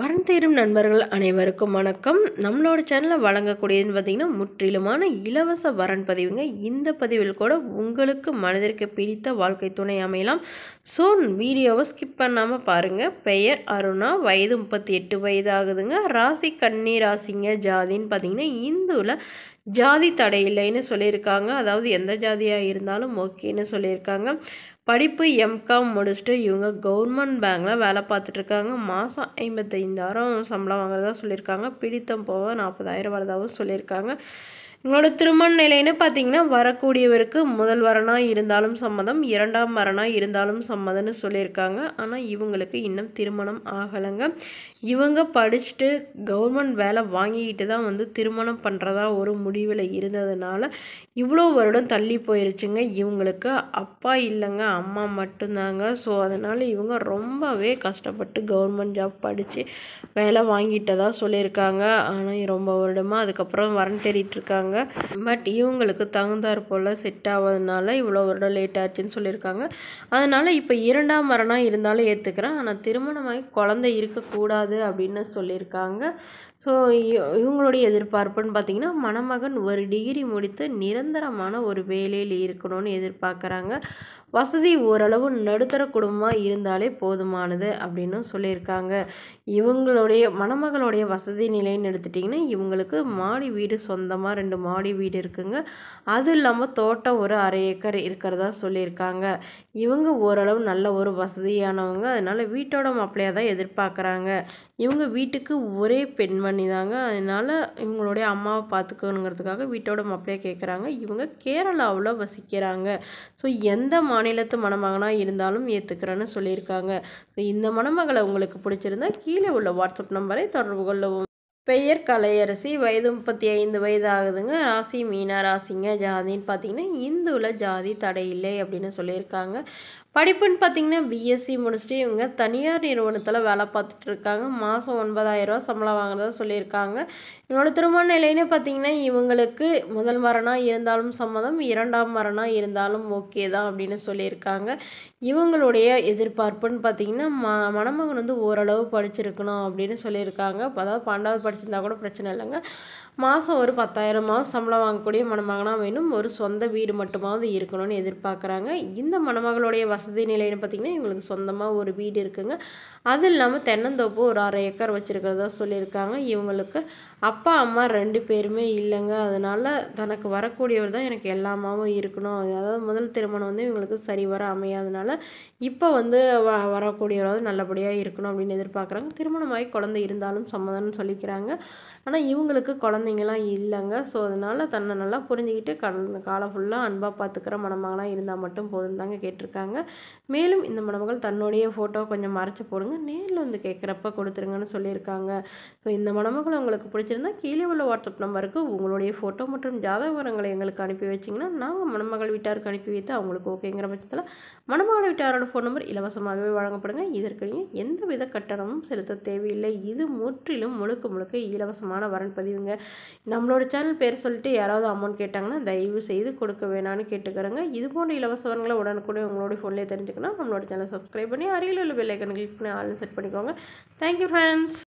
வரம் தேரும் நண்பர்கள் அனைவருக்கும் வணக்கம் நம்மளோட சேனலில் வழங்கக்கூடியதுன்னு பார்த்திங்கன்னா முற்றிலுமான இலவச வரன் பதிவுங்க இந்த பதிவில் கூட உங்களுக்கு மனதிற்கு பிடித்த வாழ்க்கை துணை அமையலாம் ஸோ வீடியோவை ஸ்கிப் பண்ணாமல் பாருங்கள் பெயர் அருணா வயது முப்பத்தி எட்டு வயது ஆகுதுங்க ராசி கண்ணி ராசிங்க ஜாதின்னு பார்த்திங்கன்னா இந்துவில் ஜாதி தடை இல்லைன்னு சொல்லியிருக்காங்க அதாவது எந்த ஜாதியாக இருந்தாலும் ஓகேன்னு சொல்லியிருக்காங்க படிப்பு எம்காம் முடிச்சுட்டு இவங்க கவர்மெண்ட் பேங்கில் வேலை பார்த்துட்ருக்காங்க மாதம் ஐம்பத்தைந்தாயிரம் சம்பளம் வாங்குறதா சொல்லியிருக்காங்க பிடித்தம் போக நாற்பதாயிரம் வரதாகவும் சொல்லியிருக்காங்க எங்களோட திருமண நிலைன்னு பார்த்தீங்கன்னா வரக்கூடியவருக்கு முதல் வரனாக இருந்தாலும் சம்மதம் இரண்டாம் வரனாக இருந்தாலும் சம்மதம்னு சொல்லியிருக்காங்க ஆனால் இவங்களுக்கு இன்னும் திருமணம் ஆகலைங்க இவங்க படிச்சுட்டு கவர்மெண்ட் வேலை வாங்கிக்கிட்டு தான் வந்து திருமணம் பண்ணுறதா ஒரு முடிவில் இருந்ததுனால இவ்வளோ வருடம் தள்ளி போயிருச்சுங்க இவங்களுக்கு அப்பா இல்லைங்க அம்மா மட்டும்தாங்க ஸோ அதனால் இவங்க ரொம்பவே கஷ்டப்பட்டு கவர்மெண்ட் ஜாப் படித்து வேலை வாங்கிட்டதாக சொல்லியிருக்காங்க ஆனால் ரொம்ப வருடமாக அதுக்கப்புறம் வரன் தேடிட்டுருக்காங்க சொல்லியிருக்காங்க பட் இவங்களுக்கு தகுந்தாற் போல் செட் ஆகாதனால இவ்வளோ வருடம் லேட் ஆச்சுன்னு சொல்லியிருக்காங்க அதனால் இப்போ இரண்டாம் மரணம் இருந்தாலும் ஏற்றுக்கிறேன் ஆனால் திருமணமாகி குழந்தை இருக்கக்கூடாது அப்படின்னு சொல்லியிருக்காங்க ஸோ இவங்களுடைய எதிர்பார்ப்புன்னு பார்த்தீங்கன்னா மணமகன் ஒரு டிகிரி முடித்து நிரந்தரமான ஒரு வேலையில் இருக்கணும்னு எதிர்பார்க்குறாங்க வசதி ஓரளவு நடுத்தர குடும்பமாக இருந்தாலே போதுமானது அப்படின்னு சொல்லியிருக்காங்க இவங்களுடைய மணமகளுடைய வசதி நிலைன்னு எடுத்துட்டிங்கன்னா இவங்களுக்கு மாடி வீடு சொந்தமாக ரெண்டு ரெண்டு மாடி வீடு இருக்குங்க அதுவும் இல்லாமல் தோட்டம் ஒரு அரை ஏக்கர் இருக்கிறதா சொல்லியிருக்காங்க இவங்க ஓரளவு நல்ல ஒரு வசதியானவங்க அதனால் வீட்டோட மாப்பிள்ளையாக தான் எதிர்பார்க்குறாங்க இவங்க வீட்டுக்கு ஒரே பெண்மணி தாங்க அதனால் இவங்களுடைய அம்மாவை பார்த்துக்கணுங்கிறதுக்காக வீட்டோட மாப்பிள்ளையாக கேட்குறாங்க இவங்க கேரளாவில் வசிக்கிறாங்க ஸோ எந்த மாநிலத்து மணமகனாக இருந்தாலும் ஏற்றுக்கிறேன்னு சொல்லியிருக்காங்க இந்த மணமகளை உங்களுக்கு பிடிச்சிருந்தா கீழே உள்ள வாட்ஸ்அப் நம்பரை தொடர்பு கொள்ளவும் பெயர் கலையரசி வயது முப்பத்தி ஐந்து வயது ஆகுதுங்க ராசி மீனா ராசிங்க ஜாதின்னு பார்த்தீங்கன்னா இந்துவில் ஜாதி தடை இல்லை அப்படின்னு சொல்லியிருக்காங்க படிப்புன்னு பார்த்தீங்கன்னா பிஎஸ்சி முடிச்சுட்டு இவங்க தனியார் நிறுவனத்தில் வேலை பார்த்துட்டு இருக்காங்க மாதம் ஒன்பதாயிரரூவா சம்பளம் வாங்குறதா சொல்லியிருக்காங்க இவங்களோட திருமண நிலைன்னு பார்த்தீங்கன்னா இவங்களுக்கு முதல் மரணம் இருந்தாலும் சம்மதம் இரண்டாம் மரணம் இருந்தாலும் ஓகே தான் அப்படின்னு சொல்லியிருக்காங்க இவங்களுடைய எதிர்பார்ப்புன்னு பார்த்தீங்கன்னா ம மணமகன் வந்து ஓரளவு படிச்சிருக்கணும் அப்படின்னு சொல்லியிருக்காங்க அதாவது பன்னெண்டாவது படிச்சிருந்தா கூட பிரச்சனை இல்லைங்க மாதம் ஒரு பத்தாயிரமாவது சம்பளம் வாங்கக்கூடிய மணமகனாக வேணும் ஒரு சொந்த வீடு மட்டுமாவது இருக்கணும்னு எதிர்பார்க்குறாங்க இந்த மணமகளுடைய வசதி நிலைன்னு பார்த்திங்கன்னா இவங்களுக்கு சொந்தமாக ஒரு வீடு இருக்குங்க அது இல்லாமல் தென்னந்தோப்பு ஒரு அரை ஏக்கர் வச்சுருக்கிறதா சொல்லியிருக்காங்க இவங்களுக்கு அப்பா அம்மா ரெண்டு பேருமே இல்லைங்க அதனால் தனக்கு வரக்கூடியவர் தான் எனக்கு எல்லாமாவும் இருக்கணும் அதாவது முதல் திருமணம் வந்து இவங்களுக்கு சரி வர அமையாதனால இப்போ வந்து வ வரக்கூடியவராவது நல்லபடியாக இருக்கணும் அப்படின்னு எதிர்பார்க்குறாங்க திருமணமாகி குழந்தை இருந்தாலும் சம்மதம்னு சொல்லிக்கிறாங்க இருக்காங்க ஆனால் இவங்களுக்கு குழந்தைங்களாம் இல்லைங்க ஸோ அதனால் தன்னை நல்லா புரிஞ்சுக்கிட்டு கடந்த காலம் ஃபுல்லாக அன்பாக பார்த்துக்கிற மணமகளாக இருந்தால் மட்டும் போதும் தாங்க கேட்டிருக்காங்க மேலும் இந்த மணமகள் தன்னுடைய ஃபோட்டோ கொஞ்சம் மறைச்சி போடுங்க நேரில் வந்து கேட்குறப்ப கொடுத்துருங்கன்னு சொல்லியிருக்காங்க ஸோ இந்த மணமகள் உங்களுக்கு பிடிச்சிருந்தா கீழே உள்ள வாட்ஸ்அப் நம்பருக்கு உங்களுடைய ஃபோட்டோ மற்றும் ஜாதக விவரங்களை எங்களுக்கு அனுப்பி வச்சிங்கன்னா நாங்கள் மணமகள் வீட்டாருக்கு அனுப்பி வைத்து அவங்களுக்கு ஓகேங்கிற பட்சத்தில் மணமகள் வீட்டாரோட ஃபோன் நம்பர் இலவசமாகவே வழங்கப்படுங்க இதற்கு நீங்கள் எந்தவித கட்டணமும் செலுத்த தேவையில்லை இது முற்றிலும் முழுக்க முழுக்க உங்களுக்கு இலவசமான வரன் பதிவுங்க நம்மளோட சேனல் பேர் சொல்லிட்டு யாராவது அமௌண்ட் கேட்டாங்கன்னா தயவு செய்து கொடுக்க வேணான்னு கேட்டுக்கிறேங்க இது போன்ற இலவச வரங்களை உடனுக்குடன் உங்களோட ஃபோன்லேயே தெரிஞ்சுக்கணும் நம்மளோட சேனல் சப்ஸ்கிரைப் பண்ணி அருகில் உள்ள பெல்லைக்கன் கிளிக் பண்ணி ஆன்லைன் செட் பண்ணிக்கோங்க தேங்க்யூ ஃப்ரெண்ட்ஸ்